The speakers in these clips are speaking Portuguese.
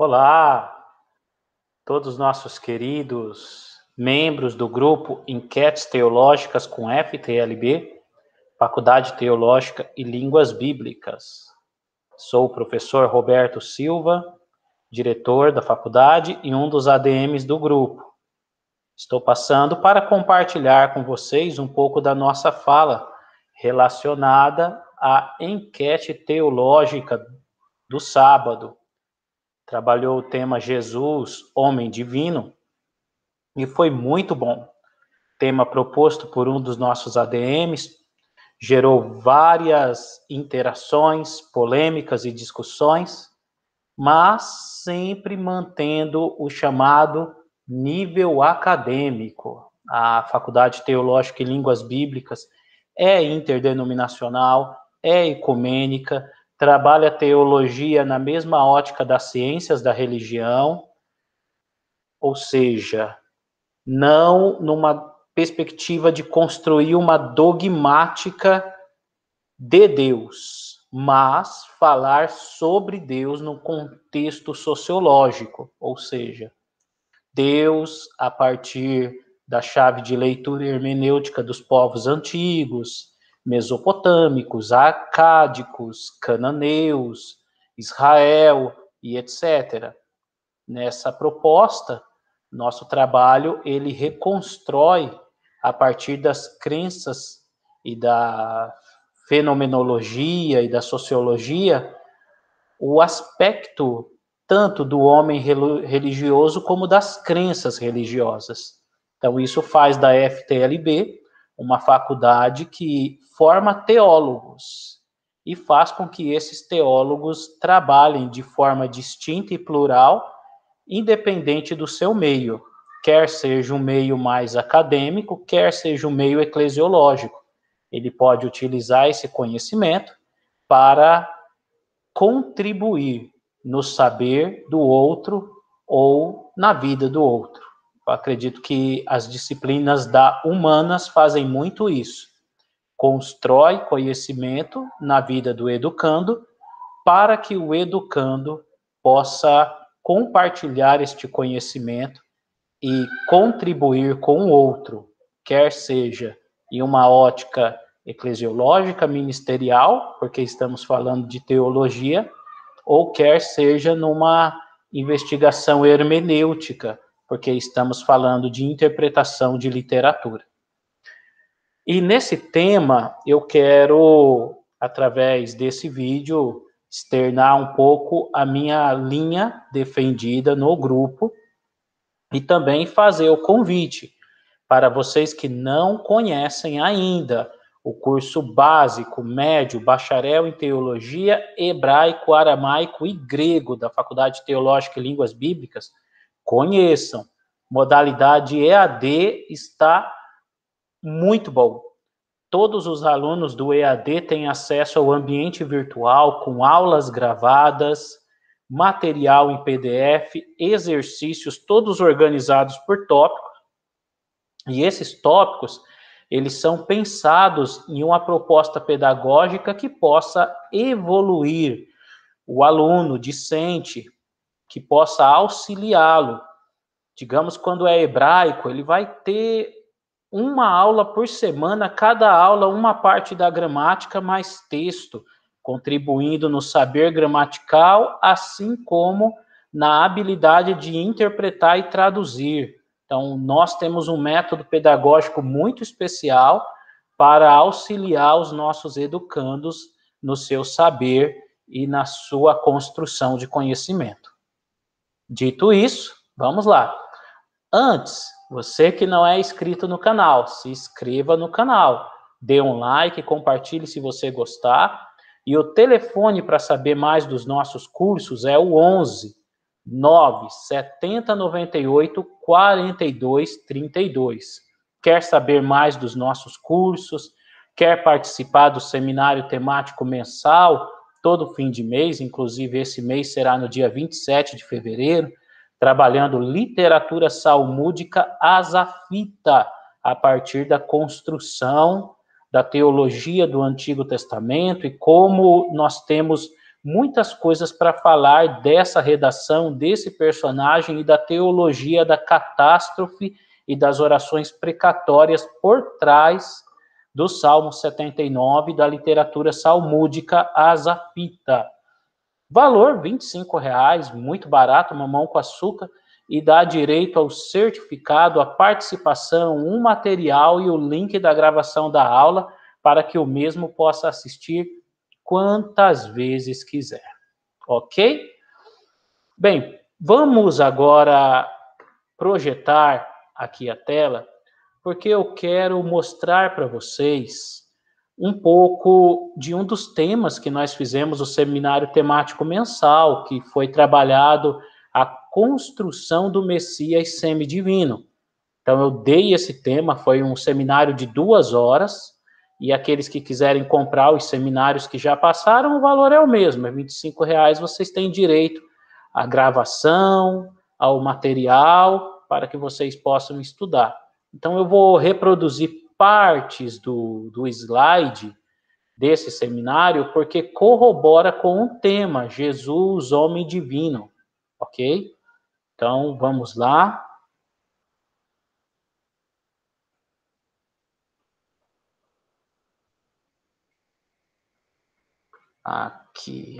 Olá, todos nossos queridos membros do grupo Enquetes Teológicas com FTLB, Faculdade Teológica e Línguas Bíblicas. Sou o professor Roberto Silva, diretor da faculdade e um dos ADMs do grupo. Estou passando para compartilhar com vocês um pouco da nossa fala relacionada à enquete teológica do sábado, trabalhou o tema Jesus, Homem Divino, e foi muito bom. Tema proposto por um dos nossos ADMs, gerou várias interações, polêmicas e discussões, mas sempre mantendo o chamado nível acadêmico. A Faculdade Teológica e Línguas Bíblicas é interdenominacional, é ecumênica, trabalha teologia na mesma ótica das ciências da religião, ou seja, não numa perspectiva de construir uma dogmática de Deus, mas falar sobre Deus no contexto sociológico, ou seja, Deus a partir da chave de leitura hermenêutica dos povos antigos, mesopotâmicos, acádicos, cananeus, Israel e etc. Nessa proposta, nosso trabalho ele reconstrói a partir das crenças e da fenomenologia e da sociologia o aspecto tanto do homem religioso como das crenças religiosas. Então isso faz da FTLB uma faculdade que forma teólogos e faz com que esses teólogos trabalhem de forma distinta e plural, independente do seu meio, quer seja um meio mais acadêmico, quer seja um meio eclesiológico. Ele pode utilizar esse conhecimento para contribuir no saber do outro ou na vida do outro. Eu acredito que as disciplinas da humanas fazem muito isso. Constrói conhecimento na vida do educando para que o educando possa compartilhar este conhecimento e contribuir com o outro, quer seja em uma ótica eclesiológica, ministerial, porque estamos falando de teologia, ou quer seja numa investigação hermenêutica, porque estamos falando de interpretação de literatura. E nesse tema, eu quero, através desse vídeo, externar um pouco a minha linha defendida no grupo e também fazer o convite para vocês que não conhecem ainda o curso básico, médio, bacharel em teologia hebraico, aramaico e grego da Faculdade Teológica e Línguas Bíblicas conheçam. Modalidade EAD está muito bom. Todos os alunos do EAD têm acesso ao ambiente virtual com aulas gravadas, material em PDF, exercícios todos organizados por tópicos. E esses tópicos, eles são pensados em uma proposta pedagógica que possa evoluir o aluno, discente, que possa auxiliá-lo. Digamos, quando é hebraico, ele vai ter uma aula por semana, cada aula uma parte da gramática mais texto, contribuindo no saber gramatical, assim como na habilidade de interpretar e traduzir. Então, nós temos um método pedagógico muito especial para auxiliar os nossos educandos no seu saber e na sua construção de conhecimento. Dito isso, vamos lá. Antes, você que não é inscrito no canal, se inscreva no canal. Dê um like, compartilhe se você gostar. E o telefone para saber mais dos nossos cursos é o 11 9 70 98 42 32. Quer saber mais dos nossos cursos? Quer participar do seminário temático mensal? todo fim de mês, inclusive esse mês será no dia 27 de fevereiro, trabalhando literatura salmúdica azafita, a partir da construção da teologia do Antigo Testamento e como nós temos muitas coisas para falar dessa redação, desse personagem e da teologia da catástrofe e das orações precatórias por trás do Salmo 79 da literatura salmúdica azapita. Valor R$ 25,00, muito barato, mamão com açúcar, e dá direito ao certificado, à participação, um material e o link da gravação da aula para que o mesmo possa assistir quantas vezes quiser. Ok? Bem, vamos agora projetar aqui a tela porque eu quero mostrar para vocês um pouco de um dos temas que nós fizemos o seminário temático mensal, que foi trabalhado a construção do Messias semidivino. Então, eu dei esse tema, foi um seminário de duas horas, e aqueles que quiserem comprar os seminários que já passaram, o valor é o mesmo, é R$ 25,00, vocês têm direito à gravação, ao material, para que vocês possam estudar. Então, eu vou reproduzir partes do, do slide desse seminário, porque corrobora com o tema Jesus, homem divino, ok? Então, vamos lá. Aqui.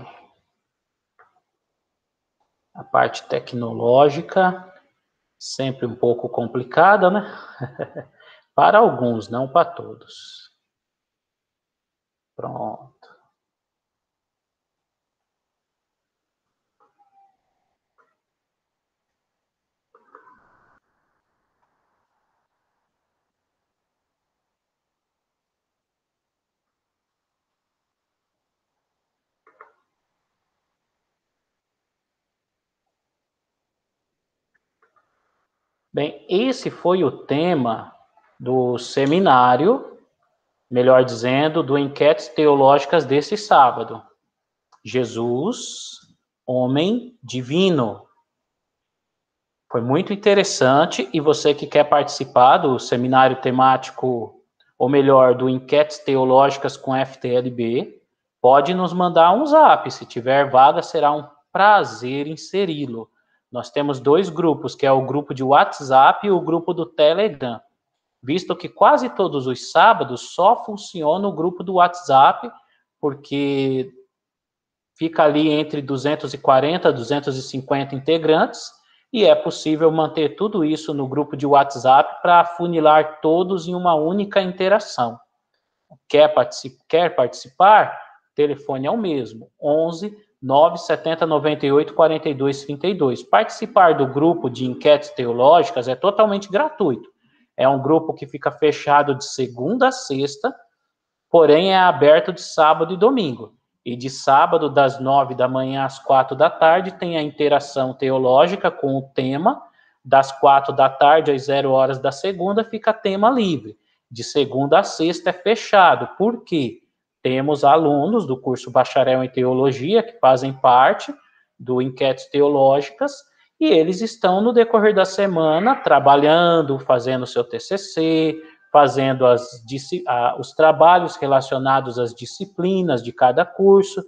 A parte tecnológica sempre um pouco complicada, né? para alguns, não para todos. Pronto. Bem, esse foi o tema do seminário, melhor dizendo, do Enquetes Teológicas desse sábado. Jesus, homem divino. Foi muito interessante e você que quer participar do seminário temático, ou melhor, do Enquetes Teológicas com FTLB, pode nos mandar um zap. Se tiver vaga, será um prazer inseri-lo nós temos dois grupos, que é o grupo de WhatsApp e o grupo do Telegram. Visto que quase todos os sábados só funciona o grupo do WhatsApp, porque fica ali entre 240 e 250 integrantes, e é possível manter tudo isso no grupo de WhatsApp para afunilar todos em uma única interação. Quer, particip quer participar? Telefone é o mesmo, 11 970 98 42 32. Participar do grupo de enquetes teológicas é totalmente gratuito. É um grupo que fica fechado de segunda a sexta, porém é aberto de sábado e domingo. E de sábado, das nove da manhã às quatro da tarde, tem a interação teológica com o tema. Das quatro da tarde às zero horas da segunda, fica tema livre. De segunda a sexta é fechado. Por quê? temos alunos do curso Bacharel em Teologia que fazem parte do Enquetes Teológicas e eles estão no decorrer da semana trabalhando, fazendo seu TCC, fazendo as, os trabalhos relacionados às disciplinas de cada curso.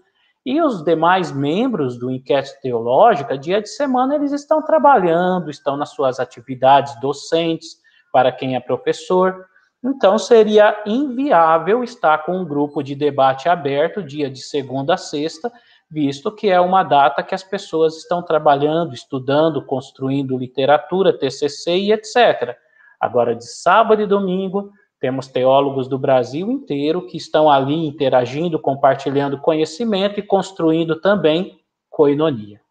E os demais membros do Enquete Teológica, dia de semana, eles estão trabalhando, estão nas suas atividades docentes, para quem é professor. Então, seria inviável estar com um grupo de debate aberto dia de segunda a sexta, visto que é uma data que as pessoas estão trabalhando, estudando, construindo literatura, TCC e etc. Agora, de sábado e domingo, temos teólogos do Brasil inteiro que estão ali interagindo, compartilhando conhecimento e construindo também coinonia.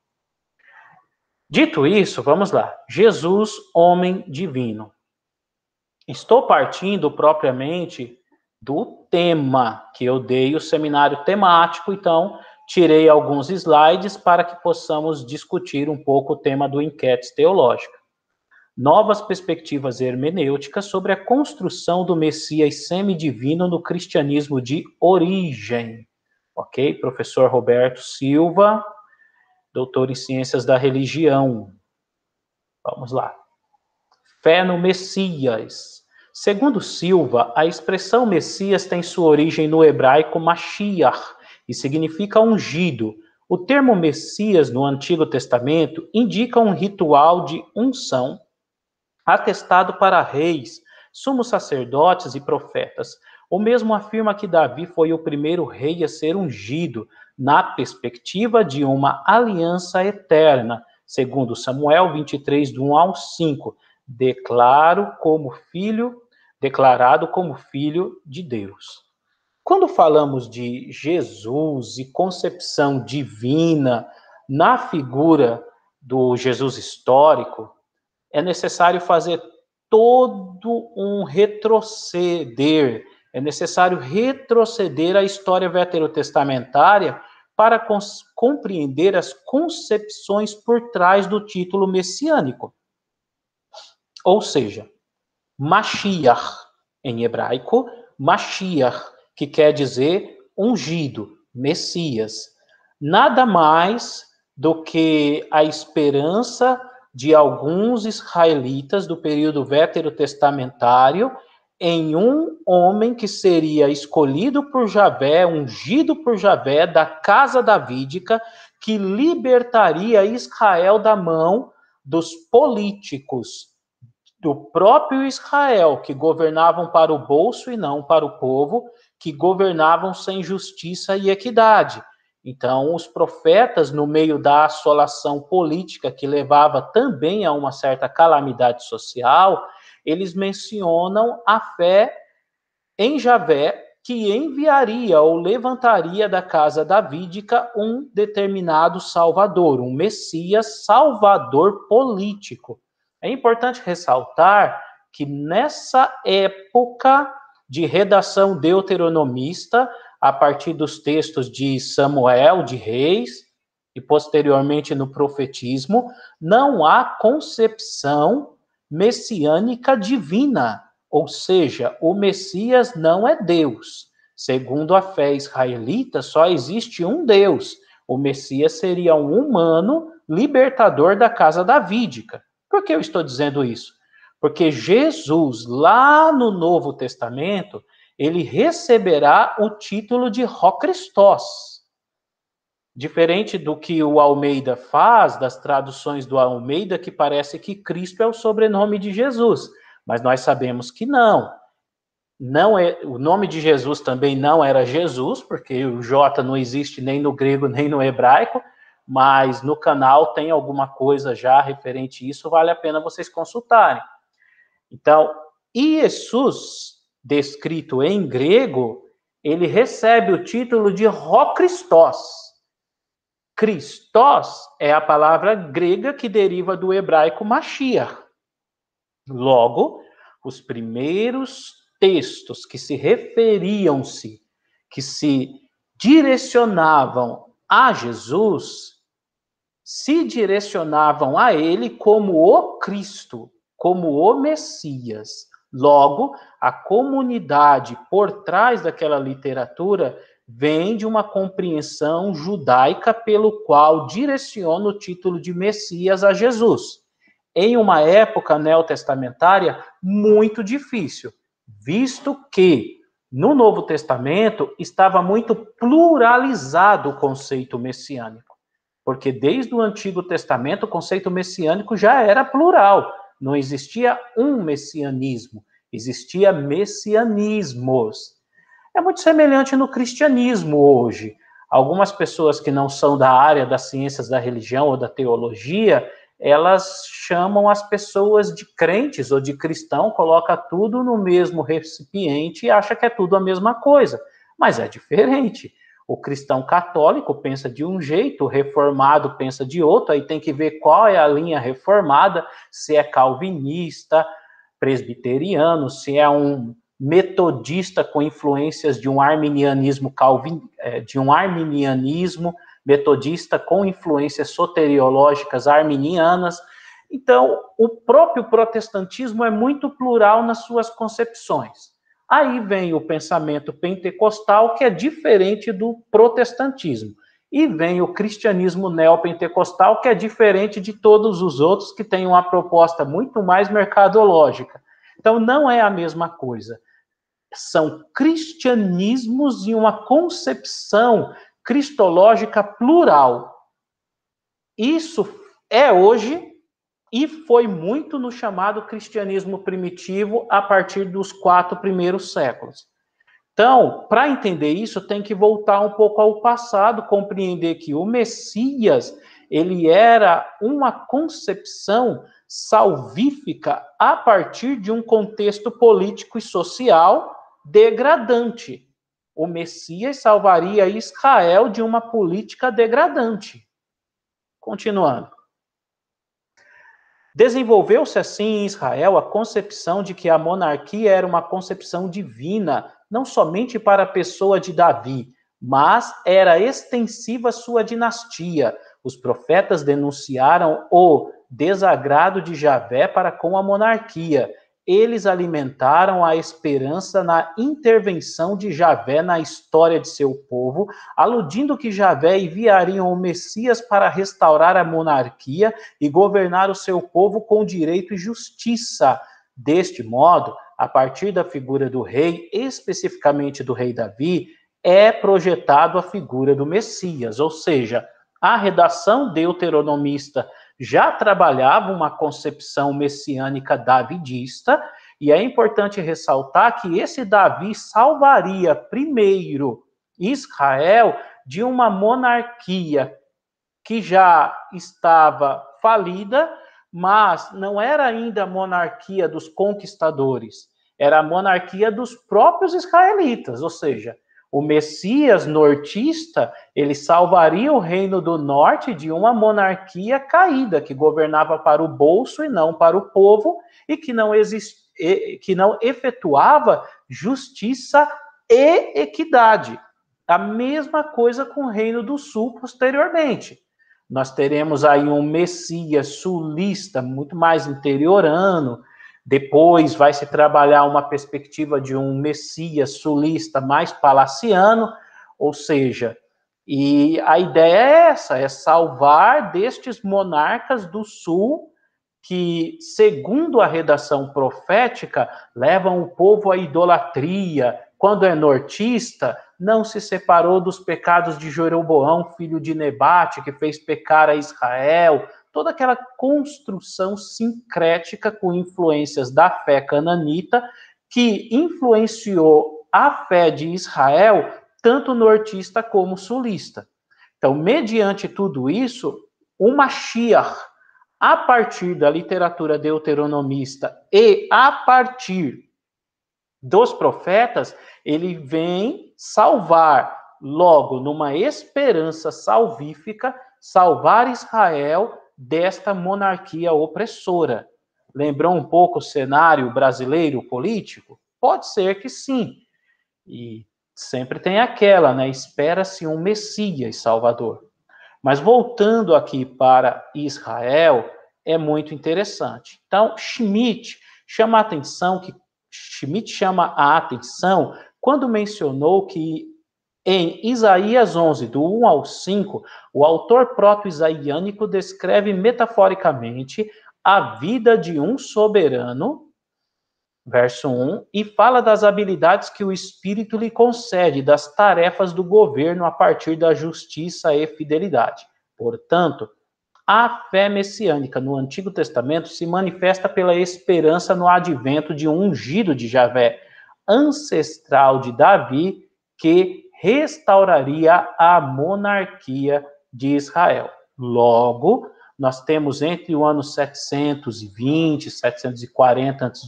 Dito isso, vamos lá. Jesus, homem divino. Estou partindo propriamente do tema que eu dei o seminário temático, então tirei alguns slides para que possamos discutir um pouco o tema do enquete teológica. Novas perspectivas hermenêuticas sobre a construção do Messias semidivino no cristianismo de origem. OK? Professor Roberto Silva, doutor em ciências da religião. Vamos lá. Fé no Messias, Segundo Silva, a expressão Messias tem sua origem no hebraico Mashiach e significa ungido. O termo Messias no Antigo Testamento indica um ritual de unção atestado para reis, sumos sacerdotes e profetas. O mesmo afirma que Davi foi o primeiro rei a ser ungido, na perspectiva de uma aliança eterna, segundo Samuel 23, do 1 ao 5 declaro como filho, declarado como filho de Deus. Quando falamos de Jesus e concepção divina na figura do Jesus histórico, é necessário fazer todo um retroceder, é necessário retroceder a história veterotestamentária para compreender as concepções por trás do título messiânico. Ou seja, Mashiach em hebraico, Mashiach, que quer dizer ungido, Messias. Nada mais do que a esperança de alguns israelitas do período veterotestamentário em um homem que seria escolhido por Javé, ungido por Javé da casa davídica, que libertaria Israel da mão dos políticos do próprio Israel, que governavam para o bolso e não para o povo, que governavam sem justiça e equidade. Então, os profetas, no meio da assolação política, que levava também a uma certa calamidade social, eles mencionam a fé em Javé, que enviaria ou levantaria da casa davídica um determinado salvador, um Messias salvador político. É importante ressaltar que nessa época de redação deuteronomista, a partir dos textos de Samuel, de Reis, e posteriormente no profetismo, não há concepção messiânica divina, ou seja, o Messias não é Deus. Segundo a fé israelita, só existe um Deus. O Messias seria um humano libertador da casa davídica. Por que eu estou dizendo isso? Porque Jesus, lá no Novo Testamento, ele receberá o título de Rocristós. Diferente do que o Almeida faz, das traduções do Almeida, que parece que Cristo é o sobrenome de Jesus, mas nós sabemos que não. Não é, o nome de Jesus também não era Jesus, porque o J não existe nem no grego nem no hebraico, mas no canal tem alguma coisa já referente a isso, vale a pena vocês consultarem. Então, Jesus, descrito em grego, ele recebe o título de Rocristos. Christos é a palavra grega que deriva do hebraico Mashiach. Logo, os primeiros textos que se referiam-se, que se direcionavam a Jesus se direcionavam a ele como o Cristo, como o Messias. Logo, a comunidade por trás daquela literatura vem de uma compreensão judaica pelo qual direciona o título de Messias a Jesus. Em uma época neotestamentária muito difícil, visto que no Novo Testamento estava muito pluralizado o conceito messiânico, porque desde o Antigo Testamento o conceito messiânico já era plural, não existia um messianismo, existia messianismos. É muito semelhante no cristianismo hoje. Algumas pessoas que não são da área das ciências da religião ou da teologia elas chamam as pessoas de crentes ou de cristão, coloca tudo no mesmo recipiente e acha que é tudo a mesma coisa. Mas é diferente. O cristão católico pensa de um jeito, o reformado pensa de outro, aí tem que ver qual é a linha reformada, se é calvinista, presbiteriano, se é um metodista com influências de um arminianismo calvin, eh, de um arminianismo metodista com influências soteriológicas arminianas. Então, o próprio protestantismo é muito plural nas suas concepções. Aí vem o pensamento pentecostal, que é diferente do protestantismo. E vem o cristianismo neopentecostal, que é diferente de todos os outros, que tem uma proposta muito mais mercadológica. Então, não é a mesma coisa. São cristianismos e uma concepção cristológica plural. Isso é hoje e foi muito no chamado cristianismo primitivo a partir dos quatro primeiros séculos. Então, para entender isso, tem que voltar um pouco ao passado, compreender que o Messias, ele era uma concepção salvífica a partir de um contexto político e social degradante o Messias salvaria Israel de uma política degradante. Continuando. Desenvolveu-se assim em Israel a concepção de que a monarquia era uma concepção divina, não somente para a pessoa de Davi, mas era extensiva sua dinastia. Os profetas denunciaram o desagrado de Javé para com a monarquia, eles alimentaram a esperança na intervenção de Javé na história de seu povo, aludindo que Javé enviaria o Messias para restaurar a monarquia e governar o seu povo com direito e justiça. Deste modo, a partir da figura do rei, especificamente do rei Davi, é projetado a figura do Messias, ou seja, a redação deuteronomista já trabalhava uma concepção messiânica davidista, e é importante ressaltar que esse Davi salvaria primeiro Israel de uma monarquia que já estava falida, mas não era ainda a monarquia dos conquistadores, era a monarquia dos próprios israelitas, ou seja, o Messias nortista, ele salvaria o reino do norte de uma monarquia caída, que governava para o bolso e não para o povo, e que não, exist... que não efetuava justiça e equidade. A mesma coisa com o reino do sul posteriormente. Nós teremos aí um Messias sulista, muito mais interiorano, depois vai se trabalhar uma perspectiva de um messias sulista mais palaciano, ou seja, e a ideia é essa, é salvar destes monarcas do sul que, segundo a redação profética, levam o povo à idolatria. Quando é nortista, não se separou dos pecados de Jeroboão, filho de Nebate, que fez pecar a Israel, toda aquela construção sincrética com influências da fé cananita que influenciou a fé de Israel tanto nortista como sulista. Então, mediante tudo isso, o Mashiach, a partir da literatura deuteronomista e a partir dos profetas, ele vem salvar, logo, numa esperança salvífica, salvar Israel desta monarquia opressora. Lembrou um pouco o cenário brasileiro político? Pode ser que sim. E sempre tem aquela, né? Espera-se um Messias Salvador. Mas voltando aqui para Israel, é muito interessante. Então, Schmidt chama a atenção que Schmidt chama a atenção quando mencionou que em Isaías 11, do 1 ao 5, o autor proto-isaiânico descreve metaforicamente a vida de um soberano, verso 1, e fala das habilidades que o Espírito lhe concede, das tarefas do governo a partir da justiça e fidelidade. Portanto, a fé messiânica no Antigo Testamento se manifesta pela esperança no advento de um ungido de Javé, ancestral de Davi, que restauraria a monarquia de Israel. Logo, nós temos entre o ano 720 e 740 a.C.,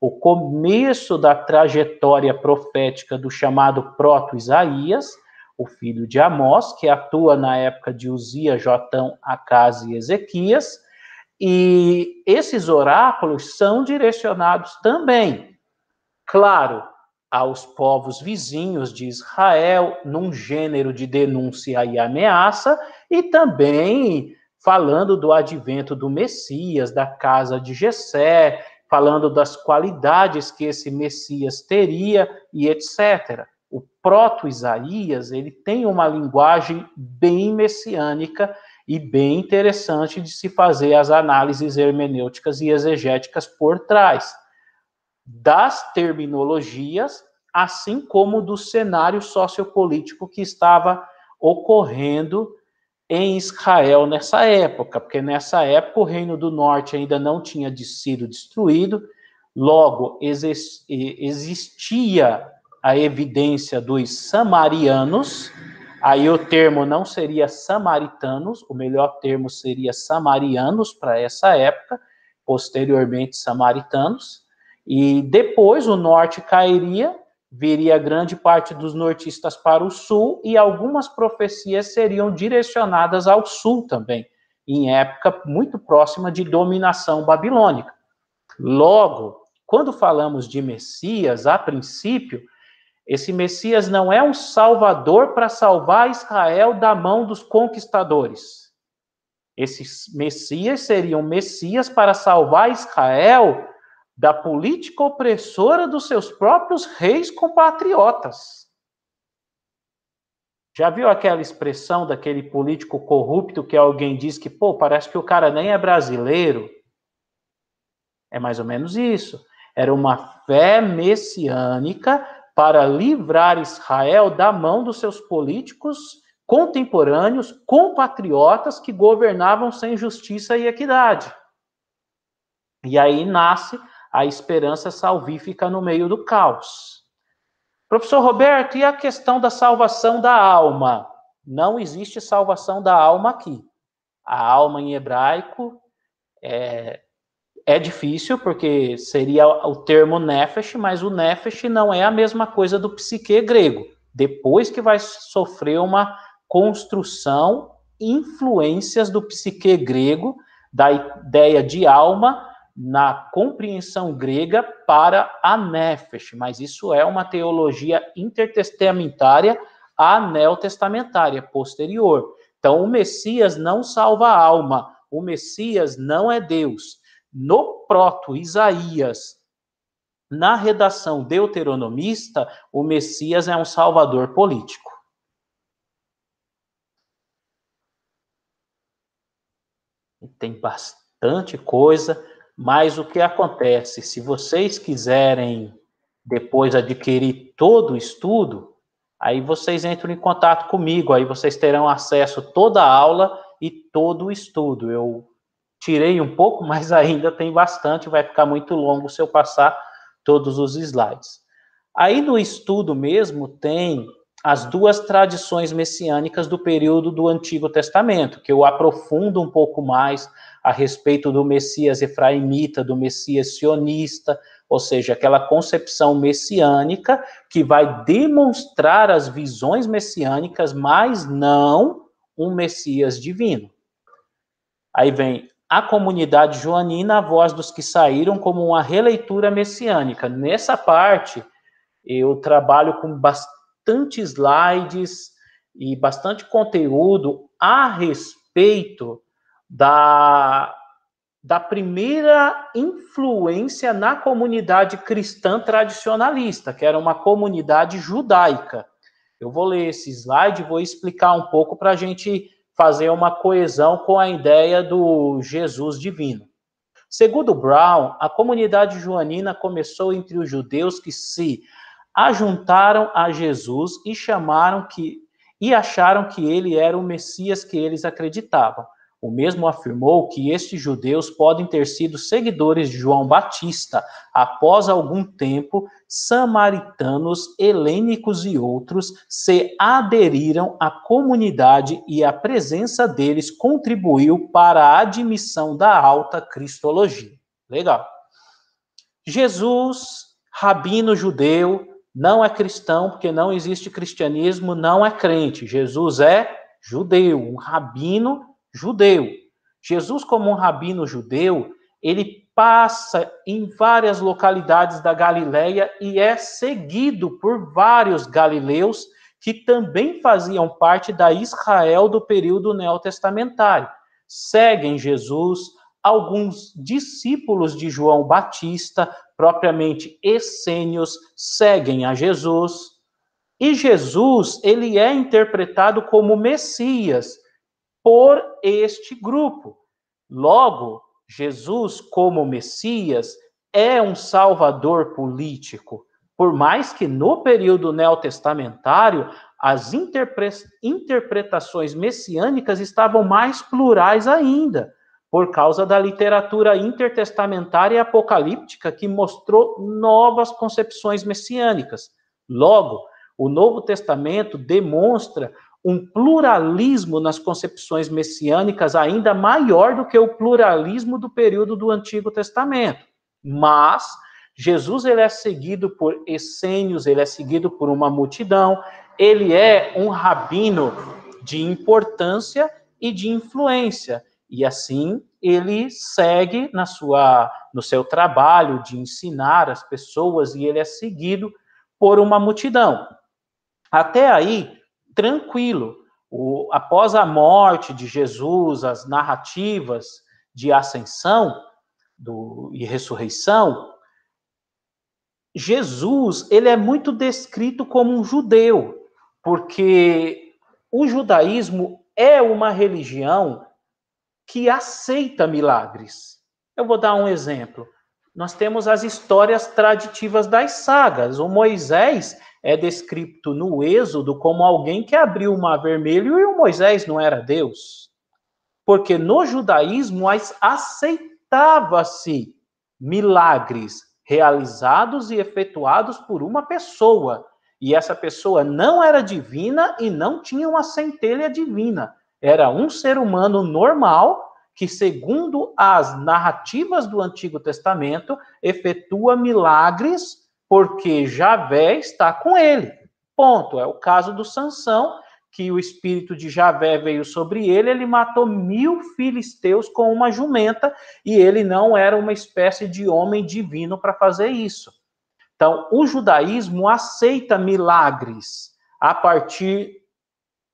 o começo da trajetória profética do chamado Proto-Isaías, o filho de Amós, que atua na época de Uzia, Jotão, Acas e Ezequias, e esses oráculos são direcionados também, claro, aos povos vizinhos de Israel, num gênero de denúncia e ameaça, e também falando do advento do Messias, da casa de Jessé, falando das qualidades que esse Messias teria e etc. O proto-Isaías, ele tem uma linguagem bem messiânica e bem interessante de se fazer as análises hermenêuticas e exegéticas por trás das terminologias, assim como do cenário sociopolítico que estava ocorrendo em Israel nessa época, porque nessa época o Reino do Norte ainda não tinha sido destruído, logo existia a evidência dos samarianos, aí o termo não seria samaritanos, o melhor termo seria samarianos para essa época, posteriormente samaritanos, e depois o norte cairia, viria grande parte dos nortistas para o sul e algumas profecias seriam direcionadas ao sul também, em época muito próxima de dominação babilônica. Logo, quando falamos de Messias, a princípio, esse Messias não é um salvador para salvar Israel da mão dos conquistadores. Esse Messias seria um Messias para salvar Israel da política opressora dos seus próprios reis compatriotas. Já viu aquela expressão daquele político corrupto que alguém diz que, pô, parece que o cara nem é brasileiro? É mais ou menos isso. Era uma fé messiânica para livrar Israel da mão dos seus políticos contemporâneos, compatriotas que governavam sem justiça e equidade. E aí nasce a esperança salvífica no meio do caos. Professor Roberto, e a questão da salvação da alma? Não existe salvação da alma aqui. A alma em hebraico é, é difícil, porque seria o termo nefesh, mas o nefesh não é a mesma coisa do psique grego. Depois que vai sofrer uma construção, influências do psique grego, da ideia de alma, na compreensão grega para a nefesh, mas isso é uma teologia intertestamentária à neotestamentária, posterior. Então, o Messias não salva a alma, o Messias não é Deus. No proto Isaías, na redação deuteronomista, o Messias é um salvador político. E tem bastante coisa mas o que acontece? Se vocês quiserem depois adquirir todo o estudo, aí vocês entram em contato comigo, aí vocês terão acesso a toda a aula e todo o estudo. Eu tirei um pouco, mas ainda tem bastante, vai ficar muito longo se eu passar todos os slides. Aí no estudo mesmo tem as duas tradições messiânicas do período do Antigo Testamento, que eu aprofundo um pouco mais a respeito do Messias efraimita, do Messias sionista, ou seja, aquela concepção messiânica que vai demonstrar as visões messiânicas, mas não um Messias divino. Aí vem a comunidade joanina, a voz dos que saíram, como uma releitura messiânica. Nessa parte, eu trabalho com bastante bastante slides e bastante conteúdo a respeito da, da primeira influência na comunidade cristã tradicionalista, que era uma comunidade judaica. Eu vou ler esse slide e vou explicar um pouco para a gente fazer uma coesão com a ideia do Jesus divino. Segundo Brown, a comunidade joanina começou entre os judeus que se ajuntaram a Jesus e chamaram que e acharam que ele era o Messias que eles acreditavam. O mesmo afirmou que estes judeus podem ter sido seguidores de João Batista, após algum tempo, samaritanos, helênicos e outros se aderiram à comunidade e a presença deles contribuiu para a admissão da alta cristologia. Legal. Jesus, rabino judeu, não é cristão porque não existe cristianismo, não é crente. Jesus é judeu, um rabino judeu. Jesus, como um rabino judeu, ele passa em várias localidades da Galileia e é seguido por vários galileus que também faziam parte da Israel do período neotestamentário. Seguem Jesus, alguns discípulos de João Batista, propriamente essênios, seguem a Jesus. E Jesus, ele é interpretado como Messias por este grupo. Logo, Jesus como Messias é um salvador político, por mais que no período neotestamentário as interpretações messiânicas estavam mais plurais ainda por causa da literatura intertestamentária e apocalíptica que mostrou novas concepções messiânicas. Logo, o Novo Testamento demonstra um pluralismo nas concepções messiânicas ainda maior do que o pluralismo do período do Antigo Testamento. Mas Jesus ele é seguido por essênios, ele é seguido por uma multidão, ele é um rabino de importância e de influência. E assim ele segue na sua, no seu trabalho de ensinar as pessoas e ele é seguido por uma multidão. Até aí, tranquilo. O, após a morte de Jesus, as narrativas de ascensão do, e ressurreição, Jesus ele é muito descrito como um judeu, porque o judaísmo é uma religião que aceita milagres. Eu vou dar um exemplo. Nós temos as histórias traditivas das sagas. O Moisés é descrito no Êxodo como alguém que abriu o mar vermelho e o Moisés não era Deus. Porque no judaísmo aceitava-se milagres realizados e efetuados por uma pessoa. E essa pessoa não era divina e não tinha uma centelha divina. Era um ser humano normal que, segundo as narrativas do Antigo Testamento, efetua milagres porque Javé está com ele. Ponto. É o caso do Sansão, que o espírito de Javé veio sobre ele, ele matou mil filisteus com uma jumenta, e ele não era uma espécie de homem divino para fazer isso. Então, o judaísmo aceita milagres a partir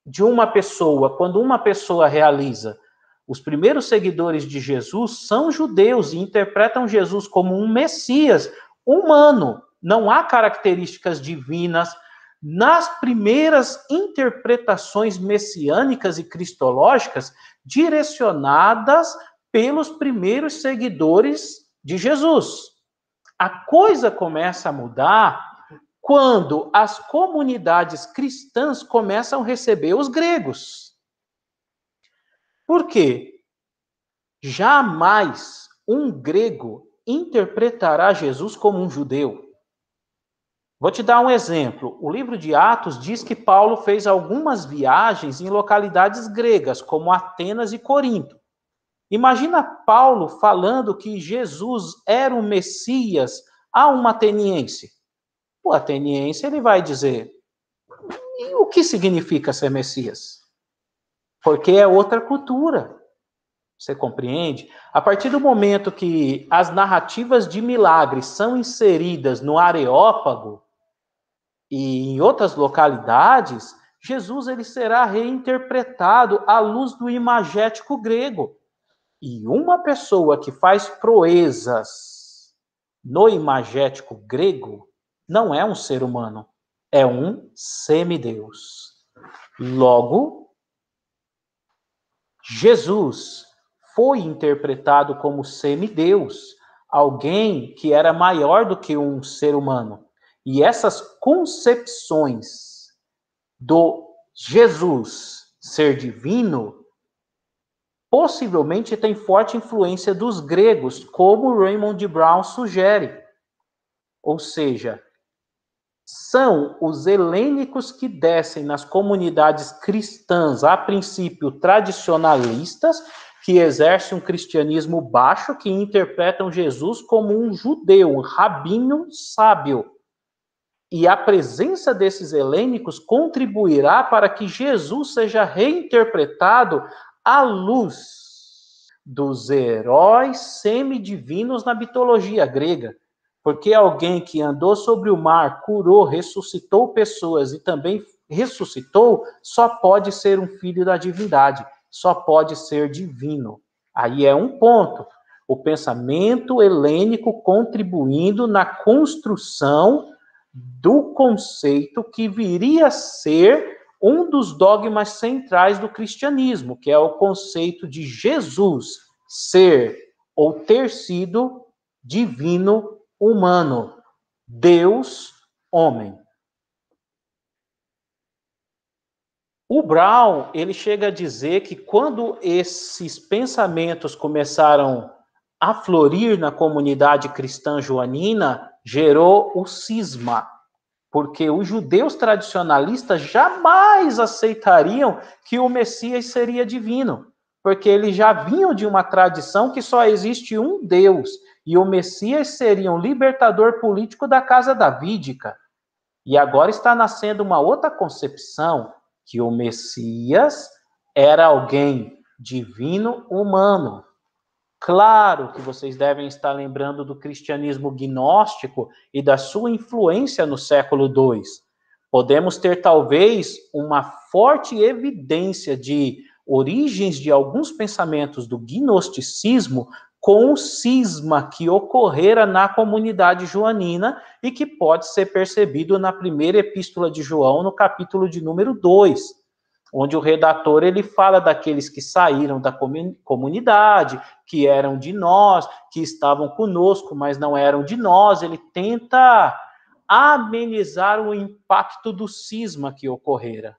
de uma pessoa, quando uma pessoa realiza, os primeiros seguidores de Jesus são judeus e interpretam Jesus como um Messias humano. Não há características divinas. Nas primeiras interpretações messiânicas e cristológicas, direcionadas pelos primeiros seguidores de Jesus. A coisa começa a mudar quando as comunidades cristãs começam a receber os gregos. Por quê? Jamais um grego interpretará Jesus como um judeu. Vou te dar um exemplo. O livro de Atos diz que Paulo fez algumas viagens em localidades gregas, como Atenas e Corinto. Imagina Paulo falando que Jesus era o Messias a um ateniense o ateniense ele vai dizer: e o que significa ser Messias? Porque é outra cultura. Você compreende? A partir do momento que as narrativas de milagres são inseridas no Areópago e em outras localidades, Jesus ele será reinterpretado à luz do imagético grego. E uma pessoa que faz proezas no imagético grego, não é um ser humano, é um semideus. Logo, Jesus foi interpretado como semideus, alguém que era maior do que um ser humano. E essas concepções do Jesus ser divino possivelmente tem forte influência dos gregos, como Raymond de Brown sugere. Ou seja, são os helênicos que descem nas comunidades cristãs, a princípio tradicionalistas, que exercem um cristianismo baixo, que interpretam Jesus como um judeu, um rabino sábio. E a presença desses helênicos contribuirá para que Jesus seja reinterpretado à luz dos heróis semidivinos na mitologia grega. Porque alguém que andou sobre o mar, curou, ressuscitou pessoas e também ressuscitou, só pode ser um filho da divindade, só pode ser divino. Aí é um ponto. O pensamento helênico contribuindo na construção do conceito que viria a ser um dos dogmas centrais do cristianismo, que é o conceito de Jesus ser ou ter sido divino humano, Deus, homem. O Brown, ele chega a dizer que quando esses pensamentos começaram a florir na comunidade cristã joanina, gerou o cisma, porque os judeus tradicionalistas jamais aceitariam que o Messias seria divino, porque eles já vinham de uma tradição que só existe um Deus, e o Messias seria um libertador político da casa davídica. E agora está nascendo uma outra concepção, que o Messias era alguém divino humano. Claro que vocês devem estar lembrando do cristianismo gnóstico e da sua influência no século II. Podemos ter talvez uma forte evidência de origens de alguns pensamentos do gnosticismo com o cisma que ocorrera na comunidade joanina e que pode ser percebido na primeira epístola de João, no capítulo de número 2, onde o redator ele fala daqueles que saíram da comunidade, que eram de nós, que estavam conosco, mas não eram de nós, ele tenta amenizar o impacto do cisma que ocorrera.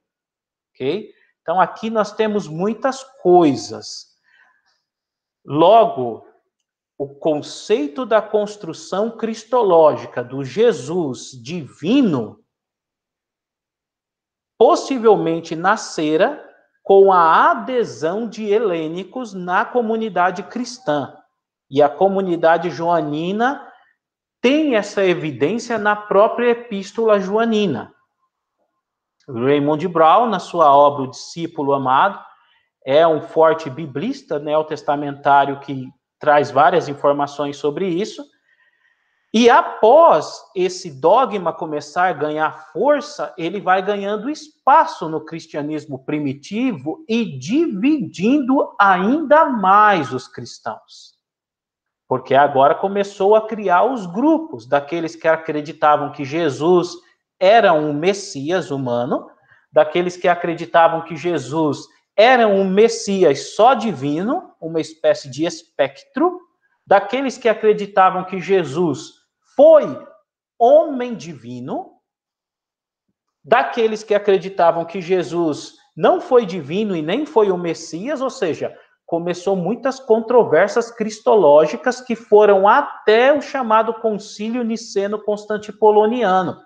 OK? Então aqui nós temos muitas coisas. Logo, o conceito da construção cristológica do Jesus divino possivelmente nascera com a adesão de helênicos na comunidade cristã. E a comunidade joanina tem essa evidência na própria epístola joanina. Raymond Brown, na sua obra O Discípulo Amado, é um forte biblista neotestamentário que traz várias informações sobre isso. E após esse dogma começar a ganhar força, ele vai ganhando espaço no cristianismo primitivo e dividindo ainda mais os cristãos. Porque agora começou a criar os grupos daqueles que acreditavam que Jesus era um Messias humano, daqueles que acreditavam que Jesus era um Messias só divino, uma espécie de espectro, daqueles que acreditavam que Jesus foi homem divino, daqueles que acreditavam que Jesus não foi divino e nem foi o Messias, ou seja, começou muitas controvérsias cristológicas que foram até o chamado Concílio Niceno-Constantipoloniano,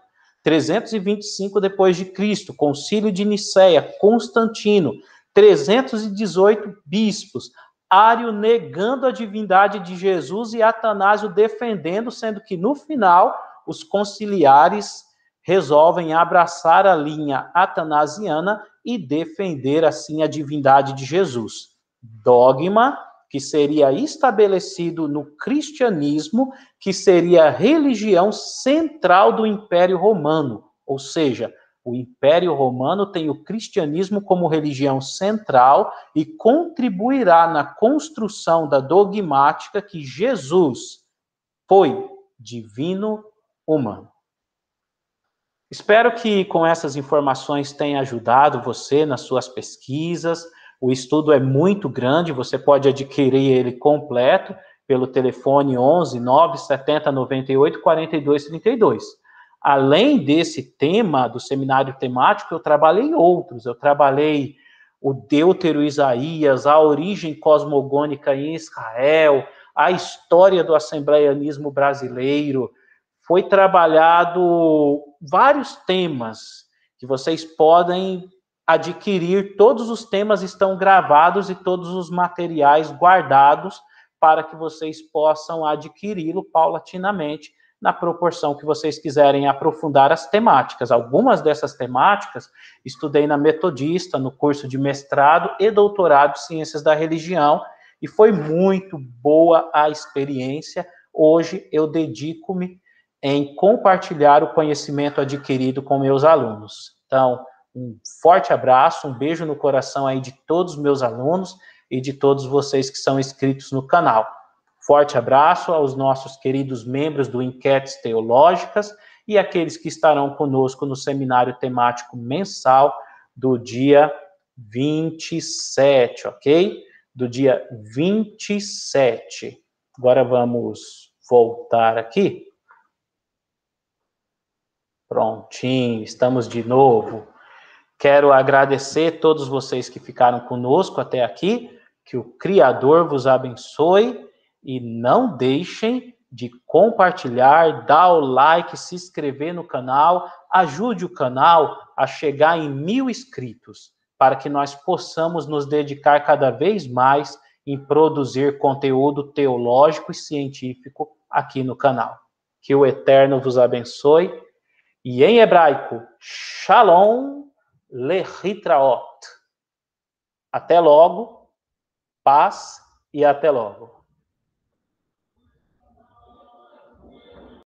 325 depois de Cristo, Concílio de Nicéia, Constantino, 318 bispos, Ário negando a divindade de Jesus e Atanásio defendendo, sendo que no final os conciliares resolvem abraçar a linha atanasiana e defender assim a divindade de Jesus. Dogma que seria estabelecido no cristianismo, que seria a religião central do Império Romano, ou seja, o Império Romano tem o cristianismo como religião central e contribuirá na construção da dogmática que Jesus foi divino humano. Espero que com essas informações tenha ajudado você nas suas pesquisas. O estudo é muito grande, você pode adquirir ele completo pelo telefone 11 970 98 42 32. Além desse tema do seminário temático, eu trabalhei outros. Eu trabalhei o Deutero Isaías, a origem cosmogônica em Israel, a história do assembleianismo brasileiro. Foi trabalhado vários temas que vocês podem adquirir. Todos os temas estão gravados e todos os materiais guardados para que vocês possam adquiri-lo paulatinamente na proporção que vocês quiserem aprofundar as temáticas. Algumas dessas temáticas estudei na Metodista, no curso de mestrado e doutorado em Ciências da Religião, e foi muito boa a experiência. Hoje eu dedico-me em compartilhar o conhecimento adquirido com meus alunos. Então, um forte abraço, um beijo no coração aí de todos os meus alunos e de todos vocês que são inscritos no canal. Forte abraço aos nossos queridos membros do Enquetes Teológicas e aqueles que estarão conosco no seminário temático mensal do dia 27, ok? Do dia 27. Agora vamos voltar aqui. Prontinho, estamos de novo. Quero agradecer todos vocês que ficaram conosco até aqui, que o Criador vos abençoe e não deixem de compartilhar, dar o like, se inscrever no canal, ajude o canal a chegar em mil inscritos, para que nós possamos nos dedicar cada vez mais em produzir conteúdo teológico e científico aqui no canal. Que o Eterno vos abençoe. E em hebraico, Shalom Lehitraot. Até logo, paz e até logo.